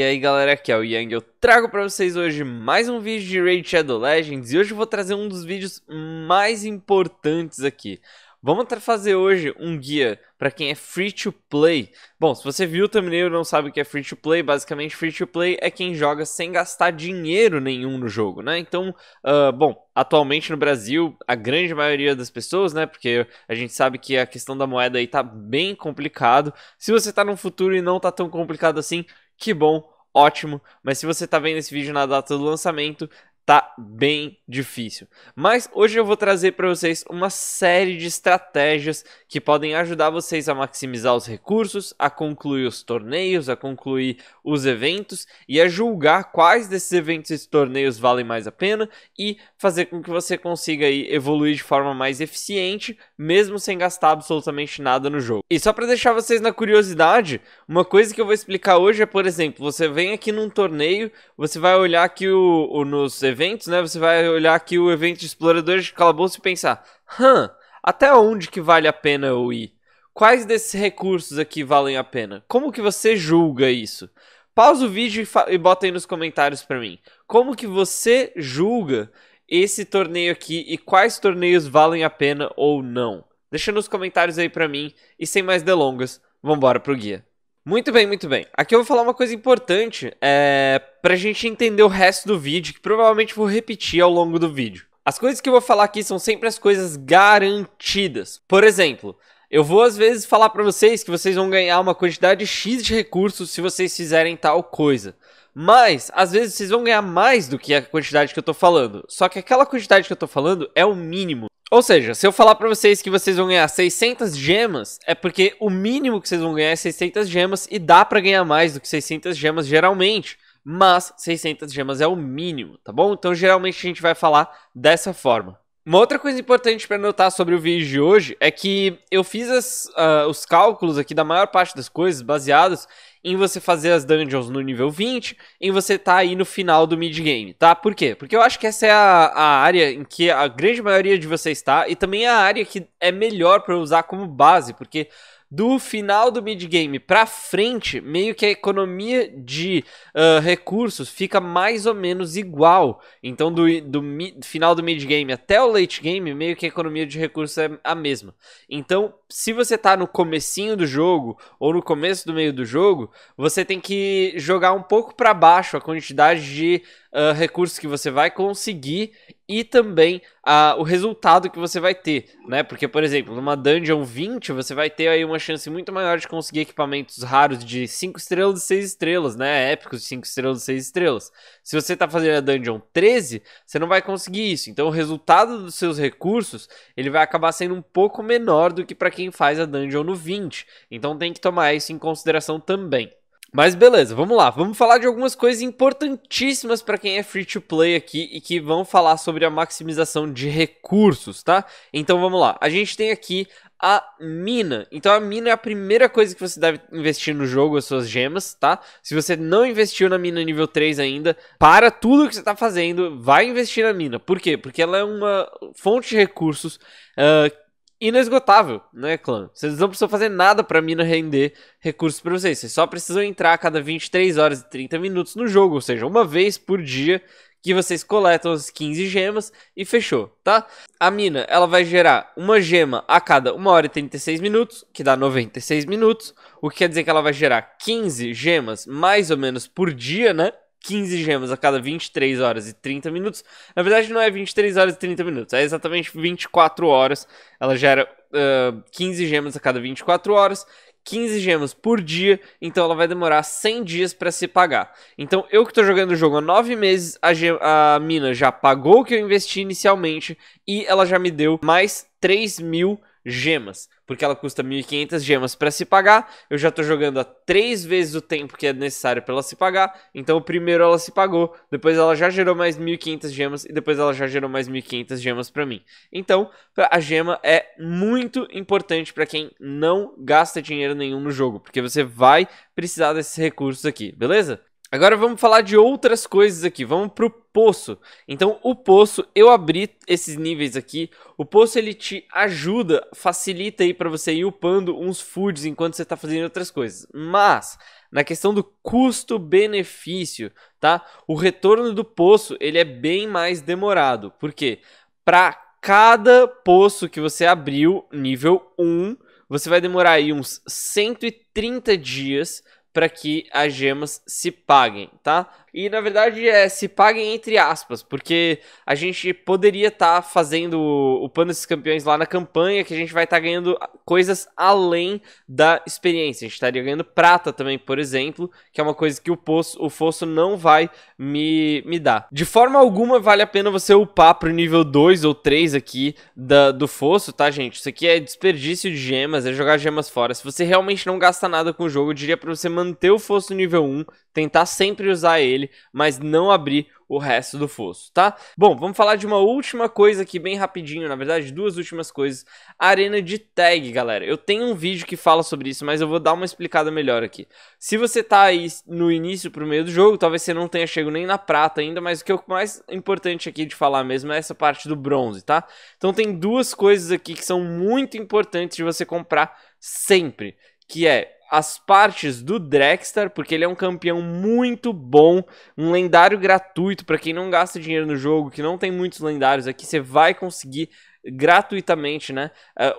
E aí galera, aqui é o Yang, eu trago pra vocês hoje mais um vídeo de Raid Shadow Legends e hoje eu vou trazer um dos vídeos mais importantes aqui. Vamos fazer hoje um guia para quem é free to play. Bom, se você viu o thumbnail e não sabe o que é free to play, basicamente free to play é quem joga sem gastar dinheiro nenhum no jogo, né? Então, uh, bom, atualmente no Brasil, a grande maioria das pessoas, né? Porque a gente sabe que a questão da moeda aí tá bem complicado. Se você tá no futuro e não tá tão complicado assim, que bom, ótimo, mas se você está vendo esse vídeo na data do lançamento, tá bem difícil. Mas hoje eu vou trazer para vocês uma série de estratégias que podem ajudar vocês a maximizar os recursos, a concluir os torneios, a concluir os eventos e a julgar quais desses eventos e torneios valem mais a pena e fazer com que você consiga aí evoluir de forma mais eficiente, mesmo sem gastar absolutamente nada no jogo. E só para deixar vocês na curiosidade, uma coisa que eu vou explicar hoje é, por exemplo, você vem aqui num torneio, você vai olhar aqui o, o nos eventos, né? Você vai olhar aqui o evento de exploradores de calabouço e pensar: hã, até onde que vale a pena eu ir? Quais desses recursos aqui valem a pena? Como que você julga isso? Pausa o vídeo e, e bota aí nos comentários para mim. Como que você julga esse torneio aqui e quais torneios valem a pena ou não? Deixa nos comentários aí para mim e sem mais delongas, embora pro guia. Muito bem, muito bem. Aqui eu vou falar uma coisa importante é, pra gente entender o resto do vídeo, que provavelmente vou repetir ao longo do vídeo. As coisas que eu vou falar aqui são sempre as coisas garantidas. Por exemplo, eu vou às vezes falar para vocês que vocês vão ganhar uma quantidade X de recursos se vocês fizerem tal coisa. Mas, às vezes, vocês vão ganhar mais do que a quantidade que eu tô falando. Só que aquela quantidade que eu tô falando é o mínimo. Ou seja, se eu falar para vocês que vocês vão ganhar 600 gemas, é porque o mínimo que vocês vão ganhar é 600 gemas e dá para ganhar mais do que 600 gemas geralmente mas 600 gemas é o mínimo, tá bom? Então geralmente a gente vai falar dessa forma. Uma outra coisa importante para notar sobre o vídeo de hoje é que eu fiz as, uh, os cálculos aqui da maior parte das coisas baseados em você fazer as dungeons no nível 20, em você tá aí no final do mid-game, tá? Por quê? Porque eu acho que essa é a, a, área em que a grande maioria de vocês está, e também é a área que é melhor para usar como base, porque do final do mid-game pra frente, meio que a economia de uh, recursos fica mais ou menos igual. Então, do, do mi, final do mid-game até o late game, meio que a economia de recursos é a mesma. Então, se você tá no comecinho do jogo ou no começo do meio do jogo, você tem que jogar um pouco para baixo a quantidade de uh, recursos que você vai conseguir e também uh, o resultado que você vai ter, né? Porque, por exemplo, numa Dungeon 20, você vai ter aí uma chance muito maior de conseguir equipamentos raros de 5 estrelas e 6 estrelas, né? Épicos de 5 estrelas e 6 estrelas. Se você tá fazendo a Dungeon 13, você não vai conseguir isso. Então, o resultado dos seus recursos, ele vai acabar sendo um pouco menor do que para quem quem faz a dungeon no 20. Então tem que tomar isso em consideração também. Mas beleza, vamos lá. Vamos falar de algumas coisas importantíssimas para quem é free to play aqui e que vão falar sobre a maximização de recursos, tá? Então vamos lá. A gente tem aqui a mina. Então a mina é a primeira coisa que você deve investir no jogo, as suas gemas, tá? Se você não investiu na mina nível 3 ainda, para tudo que você está fazendo, vai investir na mina. Por quê? Porque ela é uma fonte de recursos uh, inesgotável, né, clã? Vocês não precisam fazer nada pra mina render recursos pra vocês. Vocês só precisam entrar a cada 23 horas e 30 minutos no jogo, ou seja, uma vez por dia que vocês coletam as 15 gemas e fechou, tá? A mina, ela vai gerar uma gema a cada 1 hora e 36 minutos, que dá 96 minutos, o que quer dizer que ela vai gerar 15 gemas mais ou menos por dia, né? 15 gemas a cada 23 horas e 30 minutos. Na verdade, não é 23 horas e 30 minutos, é exatamente 24 horas. Ela gera uh, 15 gemas a cada 24 horas. 15 gemas por dia, então ela vai demorar 100 dias para se pagar. Então eu que estou jogando o jogo há 9 meses, a, a mina já pagou o que eu investi inicialmente e ela já me deu mais 3 mil gemas gemas, porque ela custa 1.500 gemas para se pagar. Eu já estou jogando há três vezes o tempo que é necessário para ela se pagar. Então, primeiro ela se pagou, depois ela já gerou mais 1.500 gemas e depois ela já gerou mais 1.500 gemas para mim. Então, a gema é muito importante para quem não gasta dinheiro nenhum no jogo, porque você vai precisar desses recursos aqui, beleza? Agora vamos falar de outras coisas aqui. Vamos pro poço. Então, o poço, eu abri esses níveis aqui. O poço ele te ajuda, facilita aí para você ir upando uns foods enquanto você tá fazendo outras coisas. Mas na questão do custo-benefício, tá? O retorno do poço, ele é bem mais demorado. Por quê? Para cada poço que você abriu, nível 1, você vai demorar aí uns 130 dias para que as gemas se paguem, tá? E na verdade é se paguem entre aspas, porque a gente poderia estar tá fazendo o Pano desses Campeões lá na campanha, que a gente vai estar tá ganhando coisas além da experiência. A gente estaria ganhando prata também, por exemplo, que é uma coisa que o, poço, o fosso não vai me, me dar. De forma alguma vale a pena você upar pro nível 2 ou 3 aqui da, do fosso, tá, gente? Isso aqui é desperdício de gemas, é jogar gemas fora. Se você realmente não gasta nada com o jogo, eu diria pra você manter o fosso nível 1, tentar sempre usar ele ele, mas não abrir o resto do fosso, tá? Bom, vamos falar de uma última coisa aqui bem rapidinho, na verdade, duas últimas coisas. Arena de tag, galera. Eu tenho um vídeo que fala sobre isso, mas eu vou dar uma explicada melhor aqui. Se você tá aí no início pro meio do jogo, talvez você não tenha chegado nem na prata ainda, mas o que é o mais importante aqui de falar mesmo é essa parte do bronze, tá? Então tem duas coisas aqui que são muito importantes de você comprar sempre, que é as partes do Drextar, porque ele é um campeão muito bom, um lendário gratuito para quem não gasta dinheiro no jogo, que não tem muitos lendários aqui, você vai conseguir gratuitamente, né?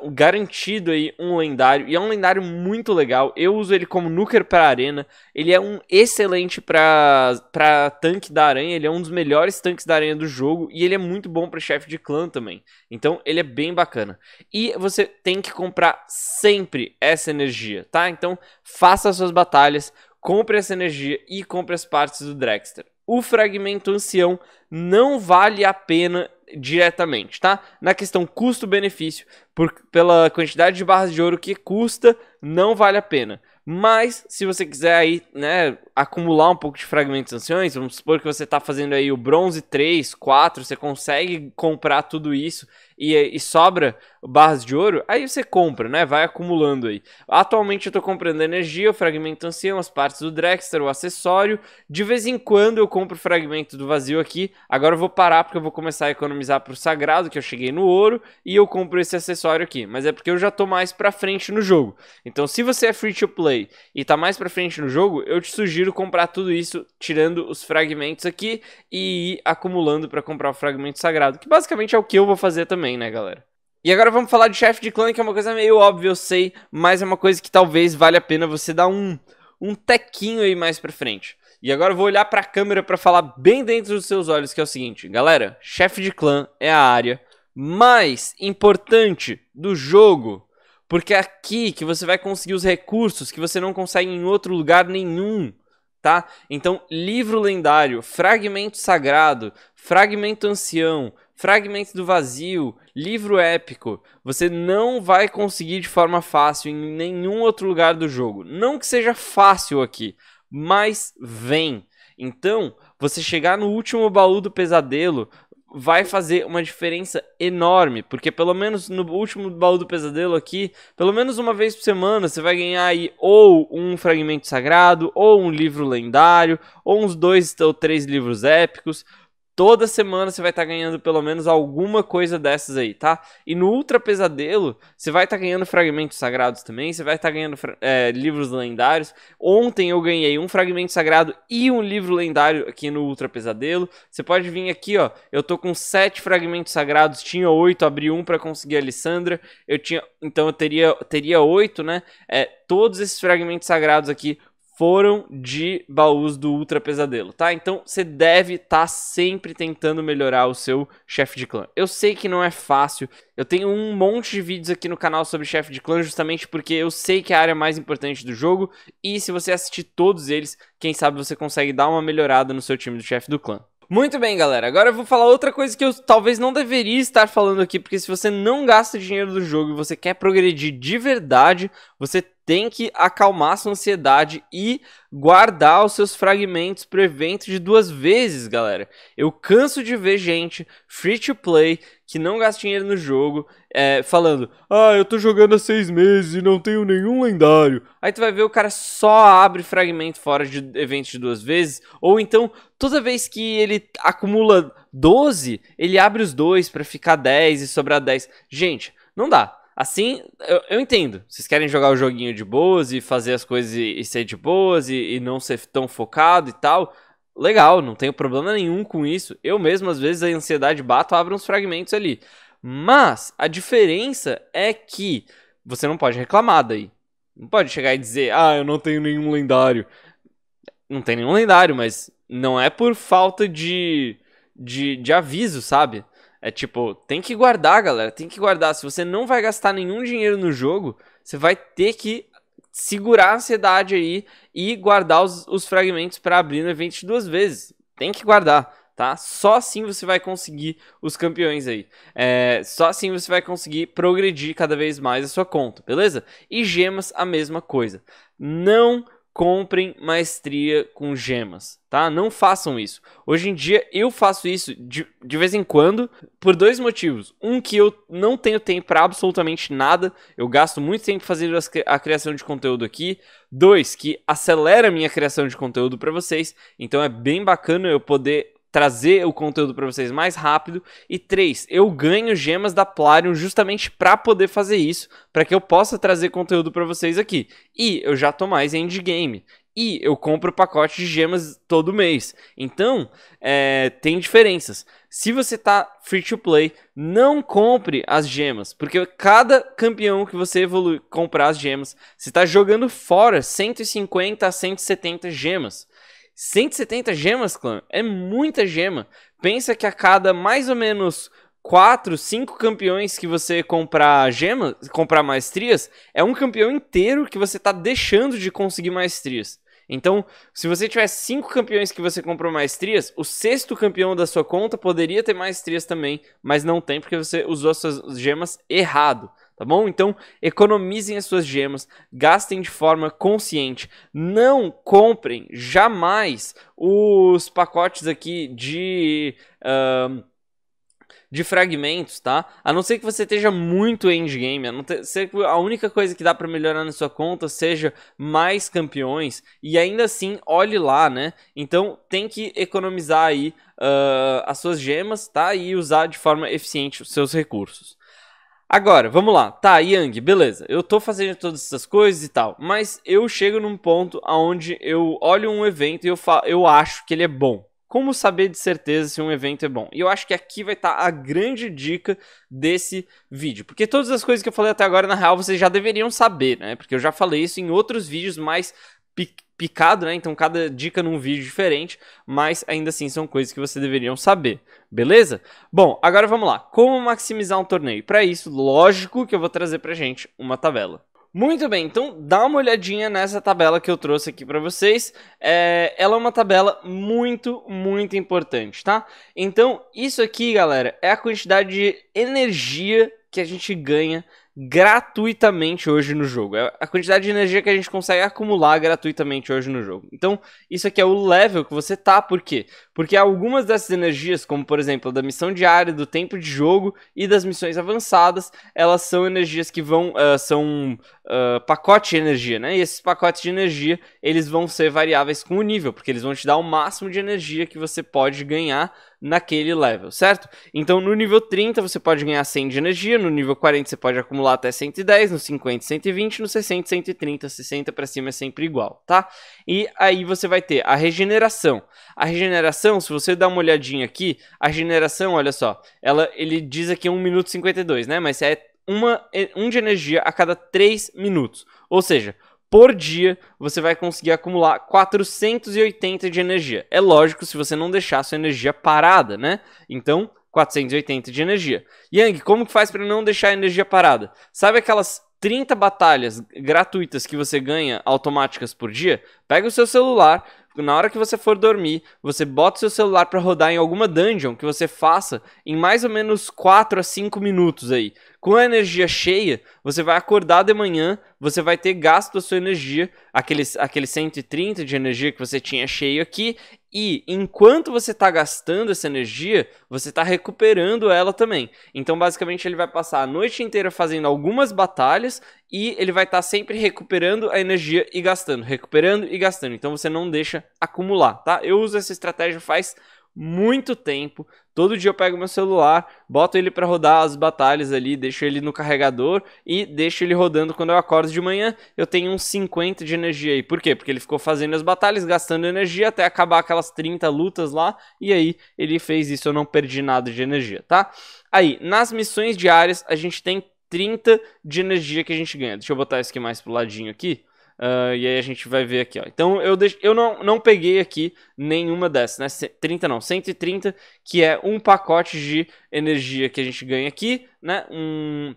Uh, garantido aí um lendário. E é um lendário muito legal. Eu uso ele como nuker para arena. Ele é um excelente para tanque da aranha. Ele é um dos melhores tanques da aranha do jogo. E ele é muito bom para chefe de clã também. Então ele é bem bacana. E você tem que comprar sempre essa energia, tá? Então faça suas batalhas. Compre essa energia e compre as partes do Drexter. O fragmento ancião não vale a pena diretamente, tá? Na questão custo-benefício, pela quantidade de barras de ouro que custa, não vale a pena. Mas, se você quiser aí, né, acumular um pouco de fragmentos anciões, vamos supor que você está fazendo aí o bronze 3, 4, você consegue comprar tudo isso e, e, sobra barras de ouro, aí você compra, né? Vai acumulando aí. Atualmente eu tô comprando energia, o fragmento ancião, as partes do Drexter, o acessório. De vez em quando eu compro o fragmento do vazio aqui. Agora eu vou parar porque eu vou começar a economizar pro sagrado, que eu cheguei no ouro, e eu compro esse acessório aqui. Mas é porque eu já tô mais pra frente no jogo. Então se você é free to play e tá mais pra frente no jogo, eu te sugiro comprar tudo isso, tirando os fragmentos aqui e ir acumulando para comprar o fragmento sagrado, que basicamente é o que eu vou fazer também também, né, galera? E agora vamos falar de chefe de clã, que é uma coisa meio óbvia, eu sei, mas é uma coisa que talvez valha a pena você dar um, um tequinho aí mais pra frente. E agora eu vou olhar pra câmera para falar bem dentro dos seus olhos, que é o seguinte, galera, chefe de clã é a área mais importante do jogo, porque é aqui que você vai conseguir os recursos que você não consegue em outro lugar nenhum, tá? Então, livro lendário, fragmento sagrado, fragmento ancião, Fragmentos do Vazio, Livro Épico, você não vai conseguir de forma fácil em nenhum outro lugar do jogo. Não que seja fácil aqui, mas vem. Então, você chegar no último baú do pesadelo vai fazer uma diferença enorme, porque pelo menos no último baú do pesadelo aqui, pelo menos uma vez por semana você vai ganhar aí ou um fragmento sagrado, ou um livro lendário, ou uns dois ou três livros épicos. Toda semana você vai estar tá ganhando pelo menos alguma coisa dessas aí, tá? E no Ultra Pesadelo, você vai estar tá ganhando fragmentos sagrados também, você vai estar tá ganhando é, livros lendários. Ontem eu ganhei um fragmento sagrado e um livro lendário aqui no Ultra Pesadelo. Você pode vir aqui, ó. Eu tô com sete fragmentos sagrados, tinha oito, abri um para conseguir a Alessandra. Eu tinha, então eu teria teria oito, né? É, todos esses fragmentos sagrados aqui foram de baús do Ultra Pesadelo, tá? Então você deve estar tá sempre tentando melhorar o seu chefe de clã. Eu sei que não é fácil, eu tenho um monte de vídeos aqui no canal sobre chefe de clã, justamente porque eu sei que é a área mais importante do jogo, e se você assistir todos eles, quem sabe você consegue dar uma melhorada no seu time do chefe do clã. Muito bem, galera. Agora eu vou falar outra coisa que eu talvez não deveria estar falando aqui, porque se você não gasta dinheiro do jogo e você quer progredir de verdade, você tem que acalmar sua ansiedade e guardar os seus fragmentos para evento de duas vezes, galera. Eu canso de ver gente free to play que não gasta dinheiro no jogo é, falando: Ah, eu tô jogando há seis meses e não tenho nenhum lendário. Aí tu vai ver o cara só abre fragmento fora de evento de duas vezes, ou então toda vez que ele acumula 12, ele abre os dois para ficar 10 e sobrar 10. Gente, não dá. Assim, eu, eu, entendo. Vocês querem jogar o joguinho de boas e fazer as coisas e, e ser de boas e, e, não ser tão focado e tal. Legal, não tenho problema nenhum com isso. Eu mesmo, às vezes, a ansiedade bato, abro uns fragmentos ali. Mas a diferença é que você não pode reclamar daí. Não pode chegar e dizer, ah, eu não tenho nenhum lendário. Não tem nenhum lendário, mas não é por falta de, de, de aviso, sabe? É tipo, tem que guardar, galera. Tem que guardar. Se você não vai gastar nenhum dinheiro no jogo, você vai ter que segurar a ansiedade aí e guardar os, os fragmentos para abrir no evento duas vezes. Tem que guardar, tá? Só assim você vai conseguir os campeões aí. É, só assim você vai conseguir progredir cada vez mais a sua conta, beleza? E gemas, a mesma coisa. Não comprem maestria com gemas, tá? Não façam isso. Hoje em dia eu faço isso de, de vez em quando por dois motivos. Um que eu não tenho tempo para absolutamente nada, eu gasto muito tempo fazendo a criação de conteúdo aqui. Dois, que acelera a minha criação de conteúdo para vocês, então é bem bacana eu poder trazer o conteúdo para vocês mais rápido. E três, eu ganho gemas da Plarium justamente para poder fazer isso, para que eu possa trazer conteúdo para vocês aqui. E eu já tô mais endgame. E eu compro pacote de gemas todo mês. Então, é, tem diferenças. Se você tá free to play, não compre as gemas, porque cada campeão que você evolui, comprar as gemas, você está jogando fora 150 a 170 gemas. 170 gemas, clã. É muita gema. Pensa que a cada mais ou menos 4, 5 campeões que você comprar gemas, comprar maestrias, é um campeão inteiro que você tá deixando de conseguir maestrias. Então, se você tiver cinco campeões que você comprou maestrias, o sexto campeão da sua conta poderia ter maestrias também, mas não tem porque você usou suas gemas errado tá bom? Então, economizem as suas gemas, gastem de forma consciente. Não comprem jamais os pacotes aqui de. Uh, de fragmentos, tá? A não ser que você esteja muito endgame, a não ser que a única coisa que dá para melhorar na sua conta seja mais campeões, e ainda assim, olhe lá, né? Então tem que economizar aí uh, as suas gemas, tá? E usar de forma eficiente os seus recursos. Agora, vamos lá. Tá, Yang, beleza. Eu tô fazendo todas essas coisas e tal, mas eu chego num ponto onde eu olho um evento e eu, falo, eu acho que ele é bom. Como saber de certeza se um evento é bom? E eu acho que aqui vai estar tá a grande dica desse vídeo. Porque todas as coisas que eu falei até agora, na real, vocês já deveriam saber, né? Porque eu já falei isso em outros vídeos, mas picado, né? Então cada dica num vídeo diferente, mas ainda assim são coisas que você deveriam saber, beleza? Bom, agora vamos lá. Como maximizar um torneio? Para isso, lógico que eu vou trazer pra gente uma tabela. Muito bem, então dá uma olhadinha nessa tabela que eu trouxe aqui para vocês. É, ela é uma tabela muito, muito importante, tá? Então, isso aqui, galera, é a quantidade de energia que a gente ganha gratuitamente hoje no jogo. É a quantidade de energia que a gente consegue acumular gratuitamente hoje no jogo. Então, isso aqui é o level que você tá, por quê? Porque algumas dessas energias, como por exemplo, da missão diária, do tempo de jogo e das missões avançadas, elas são energias que vão, uh, são uh, pacote de energia, né? E esses pacotes de energia, eles vão ser variáveis com o nível, porque eles vão te dar o máximo de energia que você pode ganhar naquele level, certo? Então no nível 30 você pode ganhar 100 de energia, no nível 40 você pode acumular até 110, no 50 120, no 60 130, 60 para cima é sempre igual, tá? E aí você vai ter a regeneração. A regeneração, se você dá uma olhadinha aqui, a regeneração, olha só, ela ele diz aqui 1 minuto 52, né? Mas é uma, é um de energia a cada 3 minutos. Ou seja, por dia, você vai conseguir acumular 480 de energia. É lógico se você não deixar sua energia parada, né? Então, 480 de energia. Yang, como que faz para não deixar a energia parada? Sabe aquelas 30 batalhas gratuitas que você ganha automáticas por dia? Pega o seu celular, na hora que você for dormir, você bota o seu celular para rodar em alguma dungeon que você faça em mais ou menos 4 a 5 minutos aí. Com a energia cheia, você vai acordar de manhã, você vai ter gasto a sua energia, aqueles, aquele 130 de energia que você tinha cheio aqui, e enquanto você está gastando essa energia, você está recuperando ela também. Então, basicamente, ele vai passar a noite inteira fazendo algumas batalhas e ele vai estar tá sempre recuperando a energia e gastando, recuperando e gastando. Então, você não deixa acumular, tá? Eu uso essa estratégia faz muito tempo. Todo dia eu pego meu celular, boto ele para rodar as batalhas ali, deixo ele no carregador e deixo ele rodando quando eu acordo de manhã. Eu tenho uns 50 de energia aí. Por quê? Porque ele ficou fazendo as batalhas, gastando energia até acabar aquelas 30 lutas lá. E aí ele fez isso, eu não perdi nada de energia, tá? Aí, nas missões diárias, a gente tem 30 de energia que a gente ganha. Deixa eu botar isso aqui mais pro ladinho aqui. Uh, e aí a gente vai ver aqui, ó. Então eu, deixo, eu não, não peguei aqui nenhuma dessas, né? 30 não, 130, que é um pacote de energia que a gente ganha aqui, né? Um,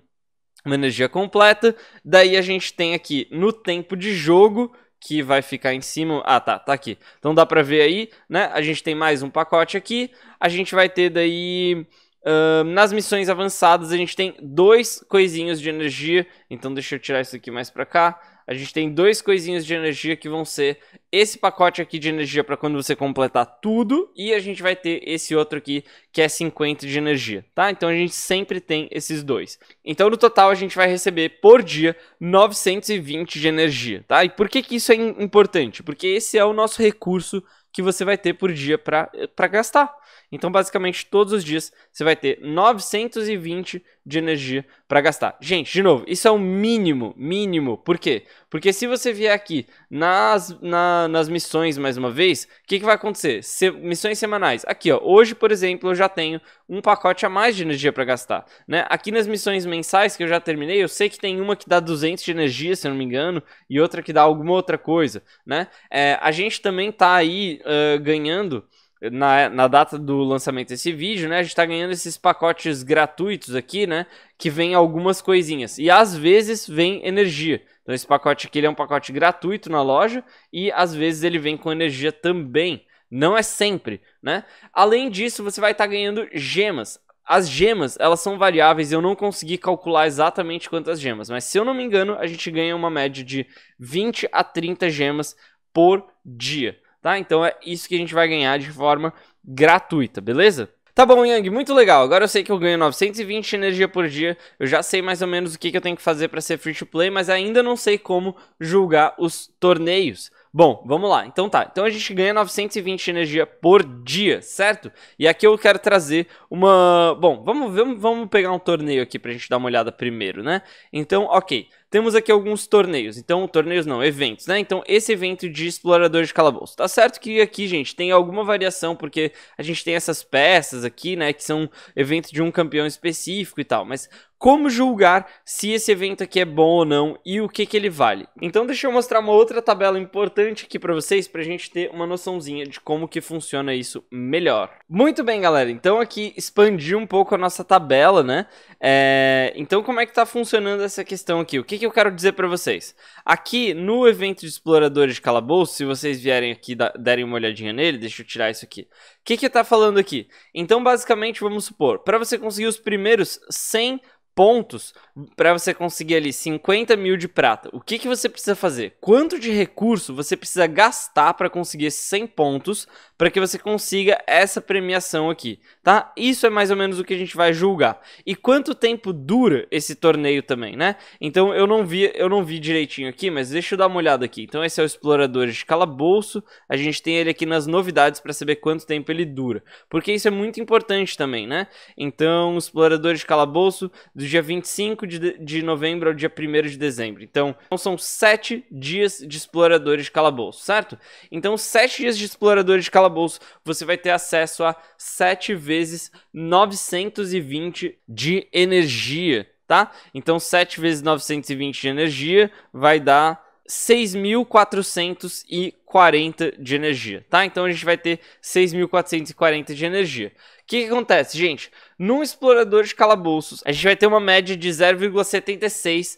uma energia completa. Daí a gente tem aqui no tempo de jogo, que vai ficar em cima. Ah, tá, tá aqui. Então dá pra ver aí, né? A gente tem mais um pacote aqui. A gente vai ter daí. Uh, nas missões avançadas a gente tem dois coisinhos de energia, então deixa eu tirar isso aqui mais pra cá. A gente tem dois coisinhas de energia que vão ser esse pacote aqui de energia para quando você completar tudo e a gente vai ter esse outro aqui que é 50 de energia, tá? Então a gente sempre tem esses dois. Então no total a gente vai receber por dia 920 de energia, tá? E por que que isso é importante? Porque esse é o nosso recurso que você vai ter por dia para gastar. Então, basicamente, todos os dias você vai ter 920 de energia para gastar. Gente, de novo, isso é o mínimo, mínimo. Por quê? Porque se você vier aqui nas, na nas missões mais uma vez, o que, que vai acontecer? Se, missões semanais. Aqui, ó, hoje, por exemplo, eu já tenho um pacote a mais de energia para gastar. Né? Aqui nas missões mensais que eu já terminei, eu sei que tem uma que dá 200 de energia, se eu não me engano, e outra que dá alguma outra coisa. Né? É, a gente também está aí uh, ganhando na, na data do lançamento desse vídeo, né, a gente tá ganhando esses pacotes gratuitos aqui, né, que vem algumas coisinhas. E às vezes vem energia. Então esse pacote aqui ele é um pacote gratuito na loja e às vezes ele vem com energia também. Não é sempre, né? Além disso, você vai estar tá ganhando gemas. As gemas, elas são variáveis, eu não consegui calcular exatamente quantas gemas, mas se eu não me engano, a gente ganha uma média de 20 a 30 gemas por dia tá? Então é isso que a gente vai ganhar de forma gratuita, beleza? Tá bom, Yang, muito legal. Agora eu sei que eu ganho 920 de energia por dia. Eu já sei mais ou menos o que, que eu tenho que fazer para ser free to play, mas ainda não sei como julgar os torneios. Bom, vamos lá. Então tá. Então a gente ganha 920 de energia por dia, certo? E aqui eu quero trazer uma. Bom, vamos, vamos, vamos pegar um torneio aqui pra gente dar uma olhada primeiro, né? Então, ok. Temos aqui alguns torneios, então torneios não, eventos, né? Então esse evento de explorador de calabouço. Tá certo que aqui, gente, tem alguma variação, porque a gente tem essas peças aqui, né, que são evento de um campeão específico e tal, mas como julgar se esse evento aqui é bom ou não e o que, que ele vale. Então deixa eu mostrar uma outra tabela importante aqui para vocês, para a gente ter uma noçãozinha de como que funciona isso melhor. Muito bem, galera, então aqui expandi um pouco a nossa tabela, né? É... Então como é que tá funcionando essa questão aqui? O que, que que eu quero dizer para vocês? Aqui no evento de exploradores de calabouço, se vocês vierem aqui derem uma olhadinha nele, deixa eu tirar isso aqui. O que que tá falando aqui? Então, basicamente, vamos supor, para você conseguir os primeiros 100 pontos para você conseguir ali 50 mil de prata. O que, que você precisa fazer? Quanto de recurso você precisa gastar para conseguir esses 100 pontos para que você consiga essa premiação aqui, tá? Isso é mais ou menos o que a gente vai julgar. E quanto tempo dura esse torneio também, né? Então eu não vi, eu não vi direitinho aqui, mas deixa eu dar uma olhada aqui. Então esse é o Explorador de Calabouço. A gente tem ele aqui nas novidades para saber quanto tempo ele dura, porque isso é muito importante também, né? Então Explorador de Calabouço do dia 25 de, de novembro ao dia 1 de dezembro. Então, então, são sete dias de exploradores de calabouço, certo? Então, sete dias de exploradores de calabouço, você vai ter acesso a 7 vezes 920 de energia, tá? Então, 7 vezes 920 de energia vai dar 6.440 de energia, tá? Então a gente vai ter 6.440 de energia. O que, que, acontece, gente? Num explorador de calabouços, a gente vai ter uma média de 0,76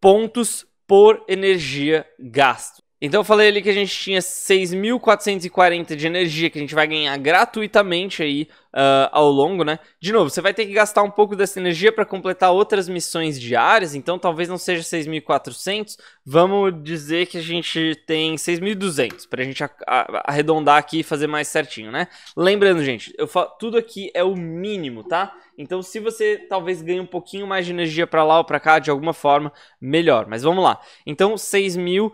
pontos por energia gasto. Então eu falei ali que a gente tinha 6.440 de energia que a gente vai ganhar gratuitamente aí uh, ao longo, né? De novo, você vai ter que gastar um pouco dessa energia para completar outras missões diárias, então talvez não seja 6.400, vamos dizer que a gente tem 6.200, para a gente arredondar aqui e fazer mais certinho, né? Lembrando, gente, eu falo, tudo aqui é o mínimo, tá? Então, se você talvez ganhe um pouquinho mais de energia para lá ou para cá, de alguma forma, melhor. Mas vamos lá. Então, 6.200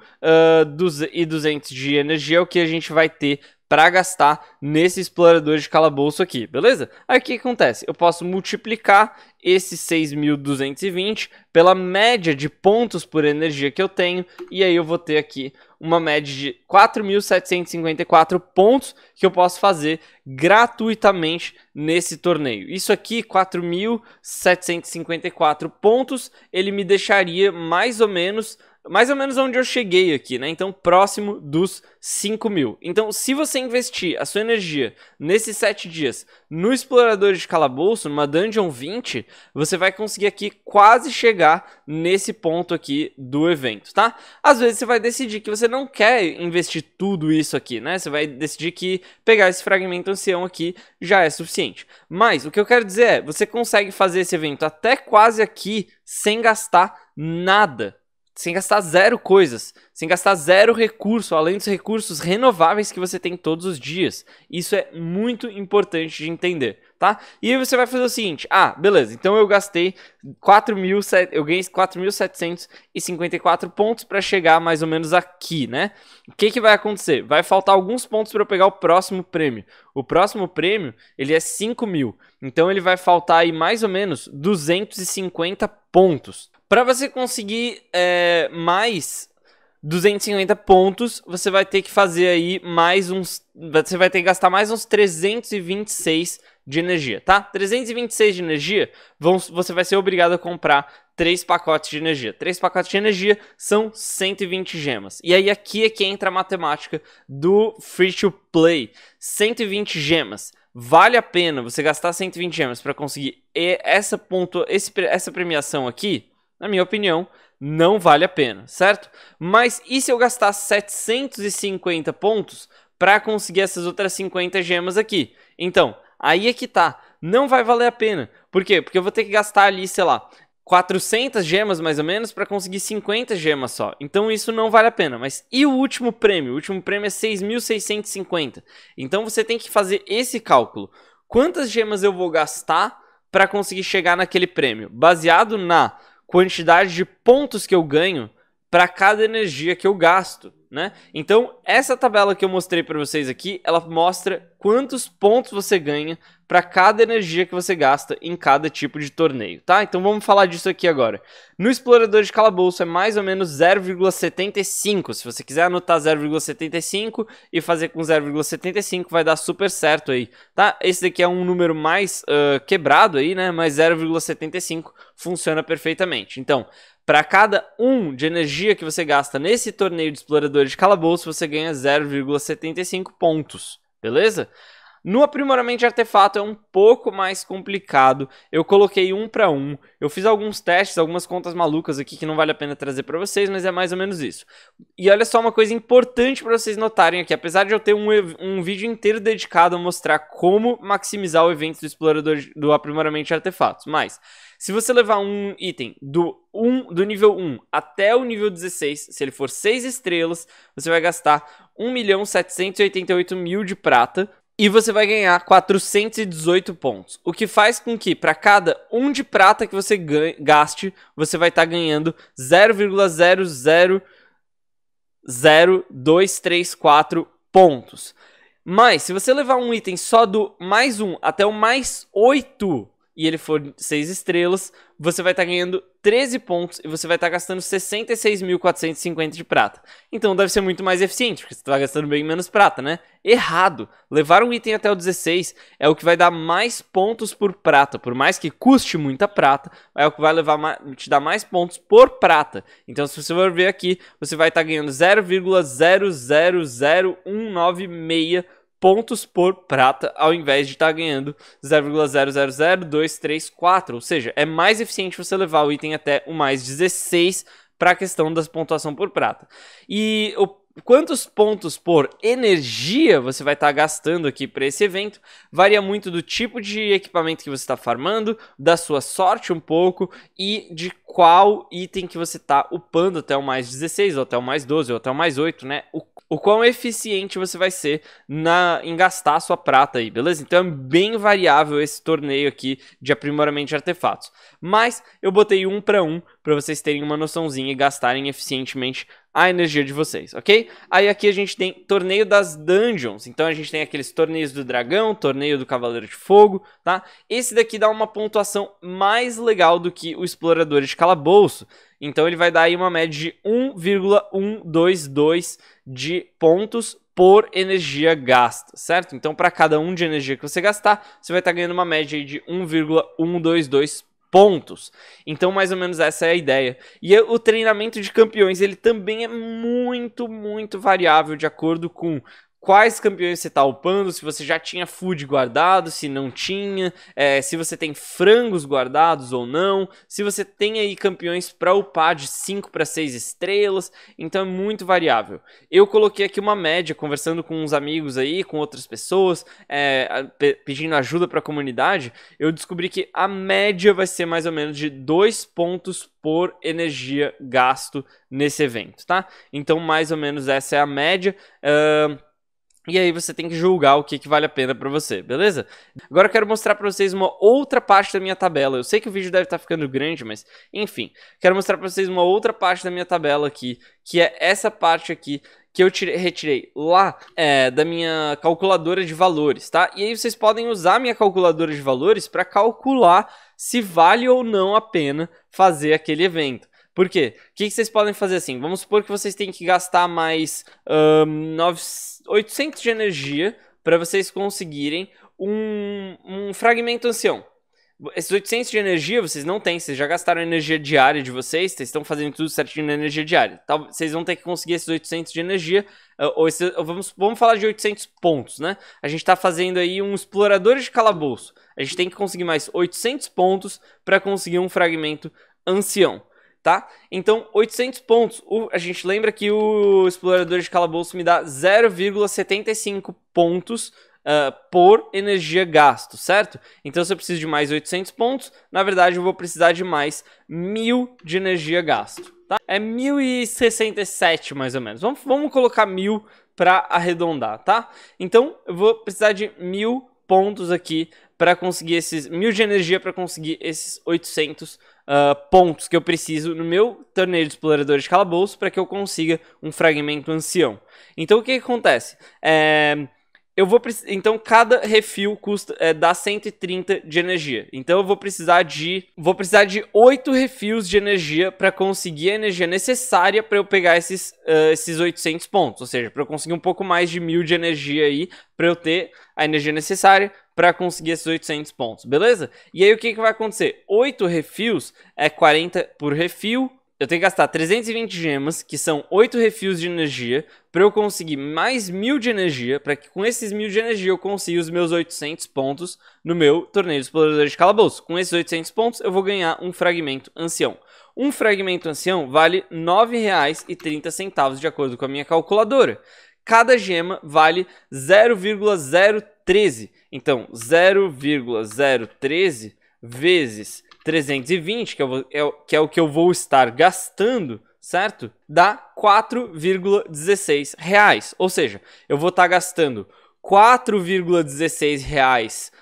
ah, de energia é o que a gente vai ter para gastar nesse explorador de calabouço aqui, beleza? Aí o que acontece? Eu posso multiplicar esse 6.220 pela média de pontos por energia que eu tenho, e aí eu vou ter aqui uma média de 4.754 pontos que eu posso fazer gratuitamente nesse torneio. Isso aqui, 4.754 pontos, ele me deixaria mais ou menos mais ou menos onde eu cheguei aqui, né? Então, próximo dos 5 mil. Então, se você investir a sua energia nesses 7 dias no Explorador de Calabouço, numa Dungeon 20, você vai conseguir aqui quase chegar nesse ponto aqui do evento, tá? Às vezes você vai decidir que você não quer investir tudo isso aqui, né? Você vai decidir que pegar esse fragmento ancião aqui já é suficiente. Mas o que eu quero dizer é, você consegue fazer esse evento até quase aqui sem gastar nada, sem gastar zero coisas, sem gastar zero recurso, além dos recursos renováveis que você tem todos os dias. Isso é muito importante de entender, tá? E aí você vai fazer o seguinte: ah, beleza, então eu gastei 4 mil, eu ganhei 4.754 pontos para chegar mais ou menos aqui, né? O que, que vai acontecer? Vai faltar alguns pontos para eu pegar o próximo prêmio. O próximo prêmio, ele é 5 mil, então ele vai faltar aí mais ou menos 250 pontos. Para você conseguir é, mais 250 pontos, você vai ter que fazer aí mais uns. Você vai ter que gastar mais uns 326 de energia, tá? 326 de energia, vão, você vai ser obrigado a comprar três pacotes de energia. Três pacotes de energia são 120 gemas. E aí aqui é que entra a matemática do free to play. 120 gemas. Vale a pena você gastar 120 gemas para conseguir essa ponto, esse, essa premiação aqui? na minha opinião, não vale a pena, certo? Mas e se eu gastar 750 pontos para conseguir essas outras 50 gemas aqui? Então, aí é que tá, não vai valer a pena. Por quê? Porque eu vou ter que gastar ali, sei lá, 400 gemas mais ou menos para conseguir 50 gemas só. Então isso não vale a pena. Mas e o último prêmio? O último prêmio é 6.650. Então você tem que fazer esse cálculo. Quantas gemas eu vou gastar para conseguir chegar naquele prêmio? Baseado na quantidade de pontos que eu ganho para cada energia que eu gasto, né? Então, essa tabela que eu mostrei para vocês aqui, ela mostra quantos pontos você ganha para cada energia que você gasta em cada tipo de torneio, tá? Então vamos falar disso aqui agora. No explorador de calabouço é mais ou menos 0,75. Se você quiser anotar 0,75 e fazer com 0,75 vai dar super certo aí, tá? Esse daqui é um número mais uh, quebrado aí, né? Mas 0,75 funciona perfeitamente. Então, para cada 1 um de energia que você gasta nesse torneio de explorador de calabouço, você ganha 0,75 pontos, beleza? No aprimoramento de artefato é um pouco mais complicado. Eu coloquei um para um. Eu fiz alguns testes, algumas contas malucas aqui que não vale a pena trazer para vocês, mas é mais ou menos isso. E olha só uma coisa importante para vocês notarem aqui. Apesar de eu ter um, um vídeo inteiro dedicado a mostrar como maximizar o evento do explorador do aprimoramento de artefatos, mas se você levar um item do, um, do nível 1 até o nível 16, se ele for 6 estrelas, você vai gastar 1.788.000 de prata e você vai ganhar 418 pontos, o que faz com que para cada um de prata que você gaste, você vai estar tá ganhando 0,000234 pontos. Mas se você levar um item só do mais um até o mais 8 e ele for 6 estrelas, você vai estar tá ganhando 13 pontos e você vai estar tá gastando 66.450 de prata. Então deve ser muito mais eficiente, porque você está gastando bem menos prata, né? Errado! Levar um item até o 16 é o que vai dar mais pontos por prata. Por mais que custe muita prata, é o que vai levar te dar mais pontos por prata. Então se você for ver aqui, você vai estar tá ganhando 0,000196 pontos por prata, ao invés de estar tá ganhando 0,000234. Ou seja, é mais eficiente você levar o item até o mais 16 para a questão das pontuação por prata. E o Quantos pontos por energia você vai estar tá gastando aqui para esse evento varia muito do tipo de equipamento que você está farmando, da sua sorte um pouco e de qual item que você está upando até o mais 16, ou até o mais 12, ou até o mais 8, né? O, o quão eficiente você vai ser na, em gastar a sua prata aí, beleza? Então é bem variável esse torneio aqui de aprimoramento de artefatos. Mas eu botei um para um para vocês terem uma noçãozinha e gastarem eficientemente a energia de vocês, ok? Aí aqui a gente tem torneio das dungeons, então a gente tem aqueles torneios do dragão, torneio do cavaleiro de fogo, tá? Esse daqui dá uma pontuação mais legal do que o explorador de calabouço, então ele vai dar aí uma média de 1,122 de pontos por energia gasta, certo? Então para cada um de energia que você gastar, você vai estar tá ganhando uma média de 1,122 pontos. Então, mais ou menos essa é a ideia. E é, o treinamento de campeões, ele também é muito, muito variável de acordo com quais campeões você está upando, se você já tinha food guardado, se não tinha, é, se você tem frangos guardados ou não, se você tem aí campeões para upar de 5 para 6 estrelas, então é muito variável. Eu coloquei aqui uma média, conversando com uns amigos aí, com outras pessoas, é, pedindo ajuda para a comunidade, eu descobri que a média vai ser mais ou menos de 2 pontos por energia gasto nesse evento, tá? Então mais ou menos essa é a média. Uh, e aí você tem que julgar o que, que vale a pena para você, beleza? Agora eu quero mostrar para vocês uma outra parte da minha tabela. Eu sei que o vídeo deve estar tá ficando grande, mas enfim. Quero mostrar para vocês uma outra parte da minha tabela aqui, que é essa parte aqui que eu tirei, retirei lá é, da minha calculadora de valores, tá? E aí vocês podem usar a minha calculadora de valores para calcular se vale ou não a pena fazer aquele evento. Por quê? O que, que vocês podem fazer assim? Vamos supor que vocês têm que gastar mais um, 900 800 de energia para vocês conseguirem um, um fragmento ancião. Esses 800 de energia vocês não têm, vocês já gastaram a energia diária de vocês, vocês estão fazendo tudo certinho na energia diária. vocês vão ter que conseguir esses 800 de energia, ah, ou vamos, vamos falar de 800 pontos, né? A gente está fazendo aí um explorador de calabouço. A gente tem que conseguir mais 800 pontos para conseguir um fragmento ancião tá? Então, 800 pontos. O, a gente lembra que o explorador de calabouço me dá 0,75 pontos uh, por energia gasto, certo? Então, se eu preciso de mais 800 pontos, na verdade, eu vou precisar de mais 1.000 de energia gasto, tá? É 1.067, mais ou menos. Vamos, vamos colocar 1.000 para arredondar, tá? Então, eu vou precisar de 1.000 pontos aqui para conseguir esses mil de energia para conseguir esses 800 uh, ah, pontos que eu preciso no meu torneio de exploradores de calabouço para que eu consiga um fragmento ancião. Então o que, que acontece? É, eu vou precisar. Então, cada refil custa é, dá 130 de energia. Então, eu vou precisar de. Vou precisar de 8 refios de energia para conseguir a energia necessária para eu pegar esses, uh, esses 800 pontos. Ou seja, para eu conseguir um pouco mais de mil de energia aí, para eu ter a energia necessária para conseguir esses 800 pontos, beleza? E aí, o que, que vai acontecer? 8 refios é 40 por refil eu tenho que gastar 320 gemas, que são 8 refis de energia, para eu conseguir mais 1000 de energia, para que com esses 1000 de energia eu consiga os meus 800 pontos no meu torneio dos exploradores de calabouço. Com esses 800 pontos eu vou ganhar um fragmento ancião. Um fragmento ancião vale R$ 9,30 de acordo com a minha calculadora. Cada gema vale 0,013. Então, 0,013 vezes 320, que, eu vou, é, é que é o que eu vou estar gastando, certo? Dá 4,16 reais. Ou seja, eu vou estar gastando 4,16 reais,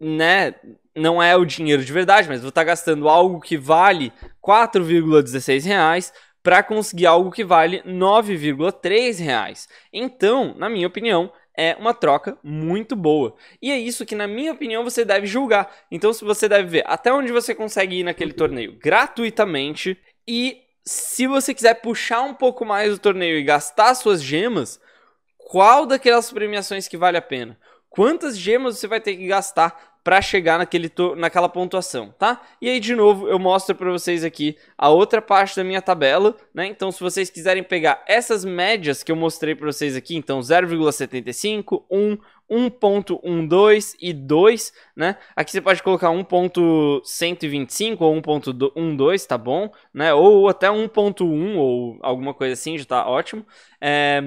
né? Não é o dinheiro de verdade, mas vou estar gastando algo que vale 4,16 reais para conseguir algo que vale 9,3 reais. Então, na minha opinião, é uma troca muito boa. E é isso que, na minha opinião, você deve julgar. Então, você deve ver até onde você consegue ir naquele torneio gratuitamente. E se você quiser puxar um pouco mais o torneio e gastar suas gemas, qual daquelas premiações que vale a pena? Quantas gemas você vai ter que gastar para chegar naquele naquela pontuação, tá? E aí, de novo, eu mostro para vocês aqui a outra parte da minha tabela, né? Então, se vocês quiserem pegar essas médias que eu mostrei para vocês aqui, então 0,75, 1, 1.12 e 2, né? Aqui você pode colocar 1.125 ou 1.12, tá bom? Né? Ou até 1.1 ou alguma coisa assim, já tá ótimo. É...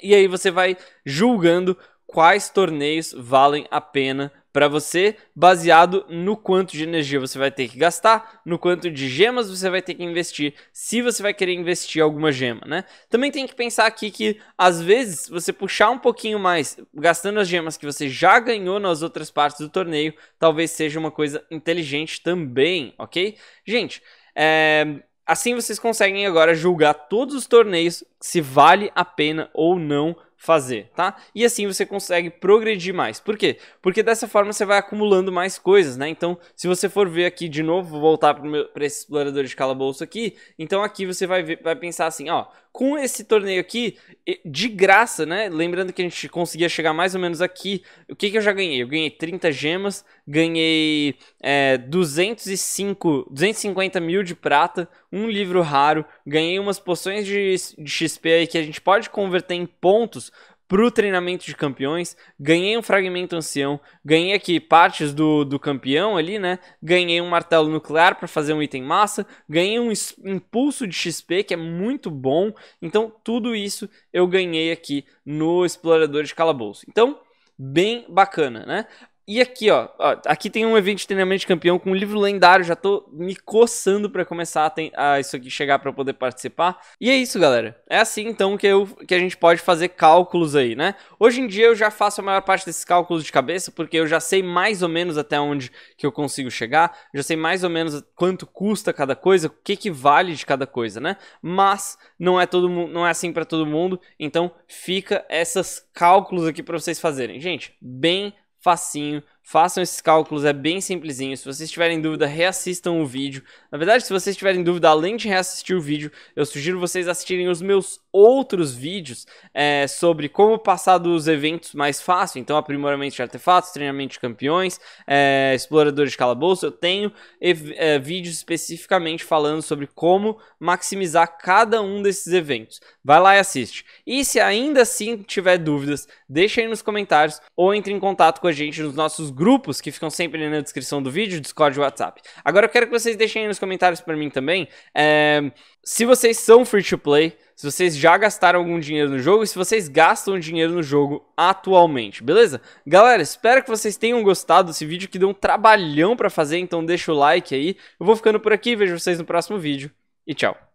E aí você vai julgando quais torneios valem a pena para você, baseado no quanto de energia você vai ter que gastar, no quanto de gemas você vai ter que investir, se você vai querer investir alguma gema, né? Também tem que pensar aqui que às vezes você puxar um pouquinho mais, gastando as gemas que você já ganhou nas outras partes do torneio, talvez seja uma coisa inteligente também, ok? Gente, é... Assim vocês conseguem agora julgar todos os torneios se vale a pena ou não fazer, tá? E assim você consegue progredir mais. Por quê? Porque dessa forma você vai acumulando mais coisas, né? Então, se você for ver aqui de novo, vou voltar para esse explorador de calabouço aqui, então aqui você vai, ver, vai pensar assim, ó, com esse torneio aqui, de graça, né? Lembrando que a gente conseguia chegar mais ou menos aqui. O que, que eu já ganhei? Eu ganhei 30 gemas, ganhei é, 205, 250 mil de prata, um livro raro, ganhei umas poções de, de XP aí que a gente pode converter em pontos pro treinamento de campeões, ganhei um fragmento ancião, ganhei aqui partes do, do campeão ali, né? Ganhei um martelo nuclear para fazer um item massa, ganhei um impulso de XP que é muito bom. Então, tudo isso eu ganhei aqui no explorador de calabouço. Então, bem bacana, né? E aqui, ó, ó, aqui tem um evento de treinamento de campeão com um livro lendário, já tô me coçando para começar a, a, isso aqui chegar para poder participar. E é isso, galera. É assim então que, eu, que a gente pode fazer cálculos aí, né? Hoje em dia eu já faço a maior parte desses cálculos de cabeça, porque eu já sei mais ou menos até onde que eu consigo chegar, já sei mais ou menos quanto custa cada coisa, o que que vale de cada coisa, né? Mas não é todo não é assim para todo mundo, então fica esses cálculos aqui para vocês fazerem. Gente, bem facinho. Façam esses cálculos, é bem simplesinho. Se vocês tiverem dúvida, reassistam o vídeo. Na verdade, se vocês tiverem dúvida, além de reassistir o vídeo, eu sugiro vocês assistirem os meus outros vídeos é, sobre como passar dos eventos mais fácil, então aprimoramento de artefatos, treinamento de campeões, é, exploradores de calabouço, eu tenho é, vídeos especificamente falando sobre como maximizar cada um desses eventos. Vai lá e assiste. E se ainda assim tiver dúvidas, deixa aí nos comentários ou entre em contato com a gente nos nossos grupos que ficam sempre na descrição do vídeo, Discord e WhatsApp. Agora eu quero que vocês deixem aí nos comentários para mim também é, se vocês são free to play, se vocês já gastaram algum dinheiro no jogo e se vocês gastam dinheiro no jogo atualmente, beleza? Galera, espero que vocês tenham gostado desse vídeo que deu um trabalhão para fazer, então deixa o like aí. Eu vou ficando por aqui, vejo vocês no próximo vídeo e tchau.